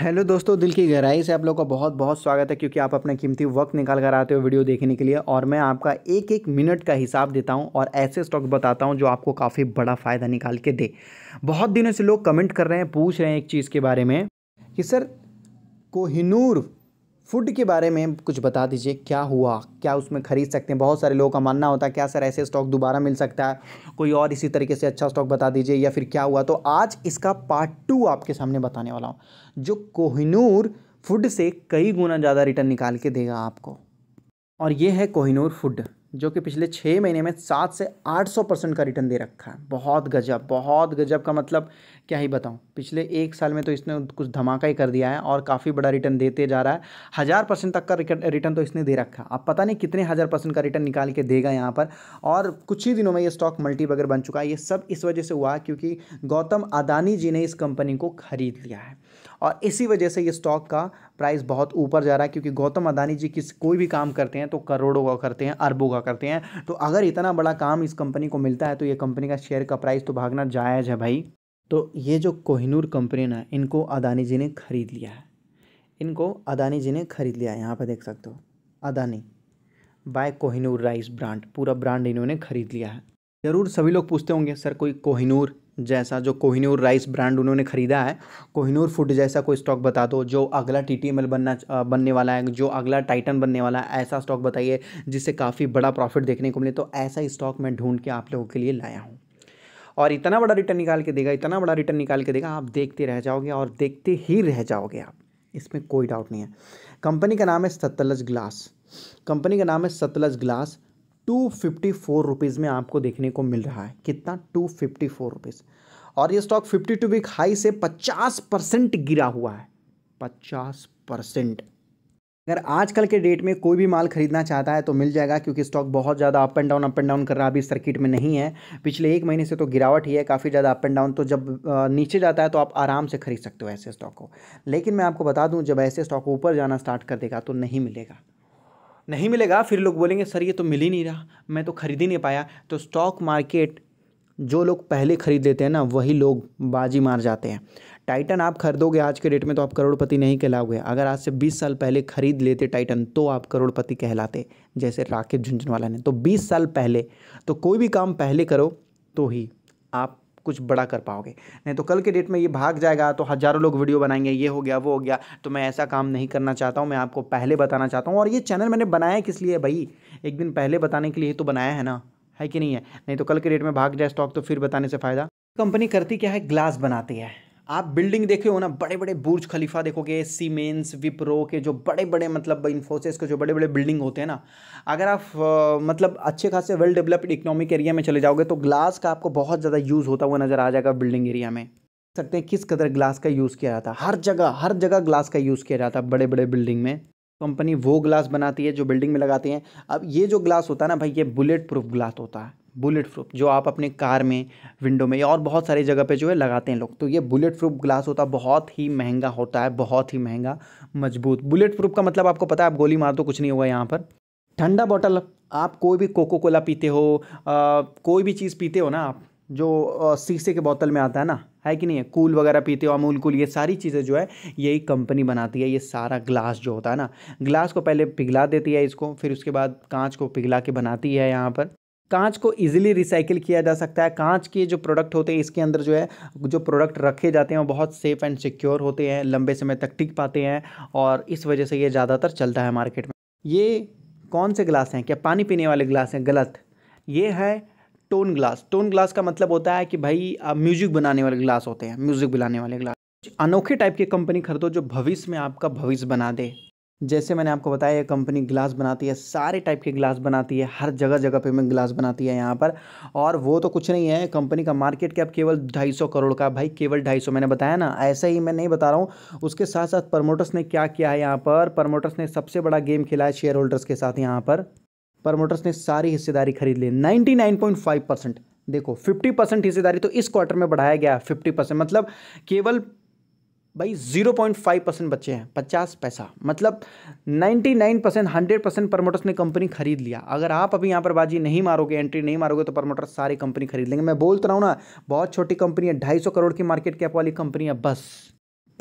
hello दोस्तों दिल की गहराई से आप लोग का बहुत बहुत स्वागत है क्योंकि आप अपना कीमती वक्त निकाल कर आते हो वीडियो देखने के लिए और मैं आपका एक एक मिनट का हिसाब देता हूं और ऐसे स्टॉक बताता हूं जो आपको काफ़ी बड़ा फ़ायदा निकाल के दे बहुत दिनों से लोग कमेंट कर रहे हैं पूछ रहे हैं एक चीज़ के बारे में कि सर कोहिनूर फूड के बारे में कुछ बता दीजिए क्या हुआ क्या उसमें खरीद सकते हैं बहुत सारे लोगों का मानना होता है क्या सर ऐसे स्टॉक दोबारा मिल सकता है कोई और इसी तरीके से अच्छा स्टॉक बता दीजिए या फिर क्या हुआ तो आज इसका पार्ट टू आपके सामने बताने वाला हूँ जो कोहिनूर फूड से कई गुना ज़्यादा रिटर्न निकाल के देगा आपको और ये है कोहिनूर फूड जो कि पिछले छः महीने में सात से आठ सौ परसेंट का रिटर्न दे रखा है बहुत गजब बहुत गजब का मतलब क्या ही बताऊँ पिछले एक साल में तो इसने कुछ धमाका ही कर दिया है और काफ़ी बड़ा रिटर्न देते जा रहा है हज़ार परसेंट तक का रिटर्न तो इसने दे रखा है अब पता नहीं कितने हज़ार परसेंट का रिटर्न निकाल के देगा यहाँ पर और कुछ ही दिनों में ये स्टॉक मल्टी बगर बन चुका है ये सब इस वजह से हुआ क्योंकि गौतम अदानी जी ने इस कंपनी को खरीद लिया है और इसी वजह से ये स्टॉक का प्राइस बहुत ऊपर जा रहा है क्योंकि गौतम अदानी जी किस कोई भी काम करते हैं तो करोड़ों का करते हैं अरबों का करते हैं तो अगर इतना बड़ा काम इस कंपनी को मिलता है तो ये कंपनी का शेयर का प्राइस तो भागना जायज़ है भाई तो ये जो कोहिनूर कंपनी ना इनको अदानी जी ने ख़रीद लिया है इनको अदानी जी ने ख़रीद लिया है यहाँ पर देख सकते हो Adani by Kohinoor rice brand पूरा ब्रांड इन्होंने ख़रीद लिया है ज़रूर सभी लोग पूछते होंगे सर कोई कोहिनूर जैसा जो कोहिनूर राइस ब्रांड उन्होंने ख़रीदा है कोहिनूर फूड जैसा कोई स्टॉक बता दो जो अगला टी टी एम एल बनना बनने वाला है जो अगला टाइटन बनने वाला है ऐसा स्टॉक बताइए जिससे काफ़ी बड़ा प्रॉफिट देखने को मिले तो ऐसा स्टॉक मैं ढूंढ के आप लोगों के लिए लाया हूँ और इतना बड़ा रिटर्न निकाल के देगा इतना बड़ा रिटर्न निकाल के देगा आप देखते रह जाओगे और देखते ही रह जाओगे आप इसमें कोई डाउट नहीं है कंपनी का नाम है सतलज ग्लास कंपनी का नाम है Sutlej glass two fifty four rupees में आपको देखने को मिल रहा है कितना टू फिफ्टी फोर रुपीज़ और ये stock fifty two week high से पचास परसेंट गिरा हुआ है पचास परसेंट अगर आजकल के डेट में कोई भी माल खरीदना चाहता है तो मिल जाएगा क्योंकि स्टॉक बहुत ज़्यादा up and down up and down कर रहा अभी सर्किट में नहीं है पिछले एक महीने से तो गिरावट ही है काफ़ी ज़्यादा अप एंड डाउन तो जब नीचे जाता है तो आप आराम से खरीद सकते हो ऐसे स्टॉक को लेकिन मैं आपको बता दूँ जब ऐसे स्टॉक ऊपर जाना स्टार्ट कर देगा तो नहीं मिलेगा नहीं मिलेगा फिर लोग बोलेंगे सर ये तो मिल ही नहीं रहा मैं तो खरीद ही नहीं पाया तो स्टॉक मार्केट जो लोग पहले खरीद लेते हैं ना वही लोग बाजी मार जाते हैं टाइटन आप खरीदोगे आज के डेट में तो आप करोड़पति नहीं कहलाओगे अगर आज से 20 साल पहले खरीद लेते टाइटन तो आप करोड़पति कहलाते जैसे राकेश झुंझुनवाला ने तो 20 साल पहले तो कोई भी काम पहले करो तो ही आप कुछ बड़ा कर पाओगे नहीं तो कल के डेट में ये भाग जाएगा तो हज़ारों लोग वीडियो बनाएंगे ये हो गया वो हो गया तो मैं ऐसा काम नहीं करना चाहता हूँ मैं आपको पहले बताना चाहता हूँ और ये चैनल मैंने बनाया किस लिए भाई एक दिन पहले बताने के लिए तो बनाया है ना है कि नहीं है नहीं तो कल के डेट में भाग जाए स्टॉक तो फिर बताने से फ़ायदा कंपनी करती क्या है ग्लास बनाती है आप बिल्डिंग देखे हो ना बड़े बड़े बुर्ज खलीफा देखोगे सीमेंस विप्रो के जो बड़े बड़े मतलब इन्फोसिस के जो बड़े बड़े बिल्डिंग होते हैं ना अगर आप मतलब अच्छे खासे वेल डेवलप्ड इकोनॉमिक एरिया में चले जाओगे तो ग्लास का आपको बहुत ज़्यादा यूज़ होता हुआ नज़र आ जाएगा बिल्डिंग एरिया में सकते हैं किस कदर ग्लास का यूज़ किया जाता है हर जगह हर जगह ग्लास का यूज़ किया जाता है बड़े बड़े बिल्डिंग में कंपनी वो ग्लास बनाती है जो बिल्डिंग में लगाती है अब ये जो ग्लास होता है ना भाई ये बुलेट प्रूफ ग्लास होता है बुलेट प्रूफ जो आप अपने कार में विंडो में या और बहुत सारी जगह पे जो है लगाते हैं लोग तो ये बुलेट प्रूफ ग्लास होता है बहुत ही महंगा होता है बहुत ही महंगा मजबूत बुलेट प्रूफ का मतलब आपको पता है आप गोली मार दो कुछ नहीं होगा यहाँ पर ठंडा बॉटल आप कोई भी कोको कोला पीते हो आ, कोई भी चीज़ पीते हो ना आप जो शीशे के बोतल में आता है ना है कि नहीं है कूल वगैरह पीते हो अमूल कूल ये सारी चीज़ें जो है यही कंपनी बनाती है ये सारा ग्लास जो होता है ना ग्लास को पहले पिघला देती है इसको फिर उसके बाद कांच को पिघला के बनाती है यहाँ पर कांच को इजीली रिसाइकिल किया जा सकता है कांच के जो प्रोडक्ट होते हैं इसके अंदर जो है जो प्रोडक्ट रखे जाते हैं वो बहुत सेफ़ एंड सिक्योर होते हैं लंबे समय तक टिक पाते हैं और इस वजह से ये ज़्यादातर चलता है मार्केट में ये कौन से ग्लास हैं क्या पानी पीने वाले ग्लास हैं गलत ये है टोन ग्लास टोन ग्लास का मतलब होता है कि भाई म्यूजिक बनाने वाले ग्लास होते हैं म्यूजिक बनाने वाले ग्लास अनोखे टाइप की कंपनी खरीदो जो भविष्य में आपका भविष्य बना दे जैसे मैंने आपको बताया ये कंपनी ग्लास बनाती है सारे टाइप के ग्लास बनाती है हर जगह जगह पे मैं ग्लास बनाती है यहाँ पर और वो तो कुछ नहीं है कंपनी का मार्केट कैप केवल ढाई सौ करोड़ का भाई केवल ढाई सौ मैंने बताया ना ऐसे ही मैं नहीं बता रहा हूँ उसके साथ साथ प्रमोटर्स ने क्या किया है यहाँ पर प्रमोटर्स ने सबसे बड़ा गेम खेला है शेयर होल्डर्स के साथ यहाँ पर प्रमोटर्स ने सारी हिस्सेदारी खरीद ली ninety nine point five percent देखो 50 परसेंट हिस्सेदारी तो इस क्वार्टर में बढ़ाया गया 50 परसेंट मतलब केवल भाई 0.5 परसेंट बच्चे हैं 50 पैसा मतलब 99 परसेंट हंड्रेड परसेंट प्रमोटर्स ने कंपनी खरीद लिया अगर आप अभी यहाँ पर बाजी नहीं मारोगे एंट्री नहीं मारोगे तो प्रमोटर्स सारी कंपनी खरीद लेंगे मैं बोलता रहा हूँ ना बहुत छोटी कंपनी है ढाई करोड़ की मार्केट कैप वाली कंपनी है बस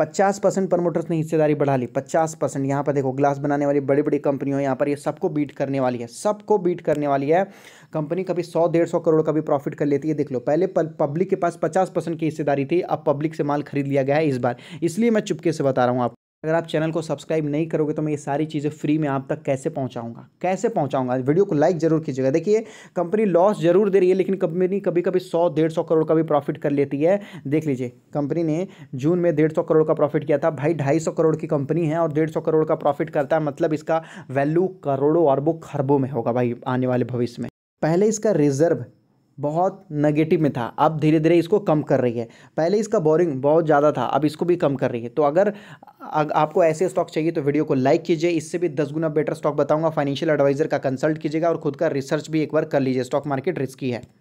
पचास परसेंट प्रमोटर्स ने हिस्सेदारी बढ़ा ली पचास परसेंट यहाँ पर देखो ग्लास बनाने वाली बड़ी बड़ी कंपनियों यहाँ पर ये सबको बीट करने वाली है सबको बीट करने वाली है कंपनी कभी सौ डेढ़ सौ करोड़ का भी प्रॉफिट कर लेती है देख लो पहले पब्लिक के पास पचास परसेंट की हिस्सेदारी थी अब पब्लिक से माल खरीद लिया गया है इस बार इसलिए मैं चुपके से बता रहा हूँ आप अगर आप चैनल को सब्सक्राइब नहीं करोगे तो मैं ये सारी चीज़ें फ्री में आप तक कैसे पहुंचाऊंगा कैसे पहुंचाऊंगा वीडियो को लाइक जरूर कीजिएगा देखिए कंपनी लॉस जरूर दे रही है लेकिन कंपनी कभी कभी सौ डेढ़ सौ करोड़ का भी प्रॉफिट कर लेती है देख लीजिए कंपनी ने जून में डेढ़ सौ करोड़ का प्रॉफिट किया था भाई ढाई सौ करोड़ की कंपनी है और डेढ़ सौ करोड़ का प्रॉफिट करता है मतलब इसका वैल्यू करोड़ों अरबों खरबों में होगा भाई आने वाले भविष्य में पहले इसका रिजर्व बहुत नेगेटिव में था अब धीरे धीरे इसको कम कर रही है पहले इसका बोरिंग बहुत ज़्यादा था अब इसको भी कम कर रही है तो अगर आपको ऐसे स्टॉक चाहिए तो वीडियो को लाइक कीजिए इससे भी दस गुना बेटर स्टॉक बताऊंगा फाइनेंशियल एडवाइजर का कंसल्ट कीजिएगा और खुद का रिसर्च भी एक बार कर लीजिए स्टॉक मार्केट रिस्की है